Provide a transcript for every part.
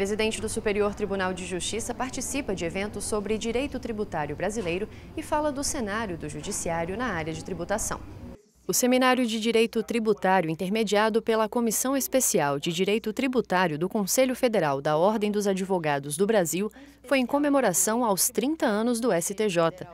Presidente do Superior Tribunal de Justiça participa de eventos sobre direito tributário brasileiro e fala do cenário do judiciário na área de tributação. O Seminário de Direito Tributário, intermediado pela Comissão Especial de Direito Tributário do Conselho Federal da Ordem dos Advogados do Brasil, foi em comemoração aos 30 anos do STJ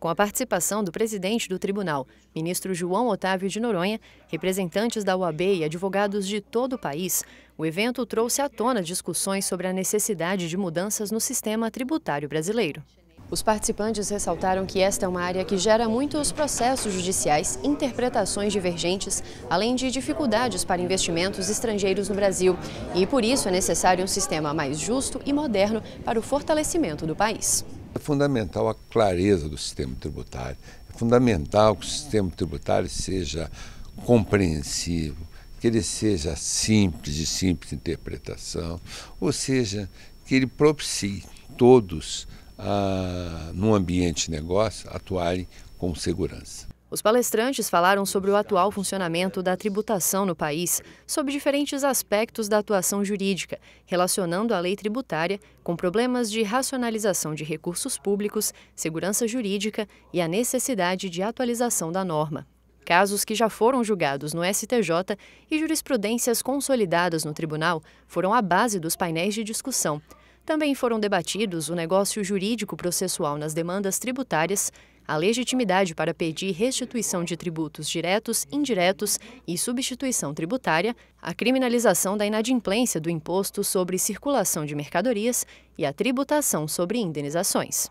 com a participação do presidente do tribunal, ministro João Otávio de Noronha, representantes da UAB e advogados de todo o país, o evento trouxe à tona discussões sobre a necessidade de mudanças no sistema tributário brasileiro. Os participantes ressaltaram que esta é uma área que gera muitos processos judiciais, interpretações divergentes, além de dificuldades para investimentos estrangeiros no Brasil. E por isso é necessário um sistema mais justo e moderno para o fortalecimento do país. É fundamental a clareza do sistema tributário, é fundamental que o sistema tributário seja compreensível, que ele seja simples, de simples interpretação, ou seja, que ele propicie todos, ah, num ambiente de negócio, atuarem com segurança. Os palestrantes falaram sobre o atual funcionamento da tributação no país, sobre diferentes aspectos da atuação jurídica, relacionando a lei tributária com problemas de racionalização de recursos públicos, segurança jurídica e a necessidade de atualização da norma. Casos que já foram julgados no STJ e jurisprudências consolidadas no tribunal foram a base dos painéis de discussão, também foram debatidos o negócio jurídico processual nas demandas tributárias, a legitimidade para pedir restituição de tributos diretos, indiretos e substituição tributária, a criminalização da inadimplência do imposto sobre circulação de mercadorias e a tributação sobre indenizações.